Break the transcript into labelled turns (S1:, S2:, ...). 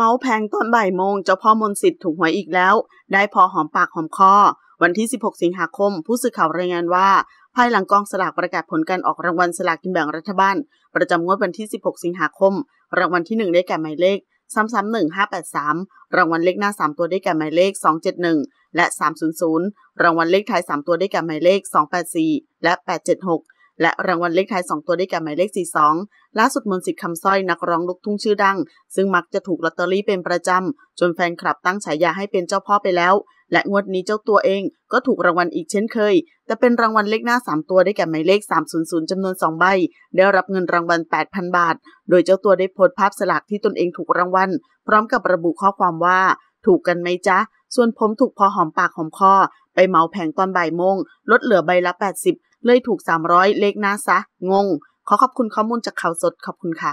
S1: เมาส์แพงตอนบ่ายโมงเจ้าพ่อมนสิทธิ์ถูกหวยอีกแล้ว ได้พอหอมปากหอมคอ วันที่ 16 สิงหาคม ผู้สื่อข่าวรายงานว่า ภายหลังกองสลากประกาศผลการออกรางวัลสลากกินแบ่งรัฐบาลประจำงวดวันที่ 16 สิงหาคม รางวัลที่ 1 ได้แก่ หมายเลข331583รางวัลเลขหน้า 3 ตัวได้แก่ หมายเลข 271และ300รางวัลเลขท้าย3 ตัวได้แก่ หมายเลข 284 และ 876และรางวัลเลขท้าย 2 ตัวได้แก่หมายเลข42ล่าสุดมนสิทธิ์คำสร้อย นักร้องลูกทุ่งชื่อดัง ซึ่งมักจะถูกลอตเตอรี่เป็นประจำ จนแฟนคลับตั้งฉายาให้เป็นเจ้าพ่อไปแล้ว และงวดนี้เจ้าตัวเองก็ถูกรางวัลอีกเช่นเคย แต่เป็นรางวัลเลขหน้า 3 ตัวได้แก่หมายเลข 300 จำนวน 2 ใบได้รับเงินรางวัล8,000 บาท โดยเจ้าตัวได้โพสต์ภาพสลากที่ตนเองถูกรางวัล พร้อมกับระบุข้อความว่าถูกกันไหมจ๊ะ ส่วนผมถูกพอหอมปากหอมคอไปเมาแผงตอนบ่ายโมงลดเหลือใบละ 80เลยถูก 300 เลขหน้าซะ งง ขอขอบคุณข้อมูลจากข่าวสดขอบคุณค่ะ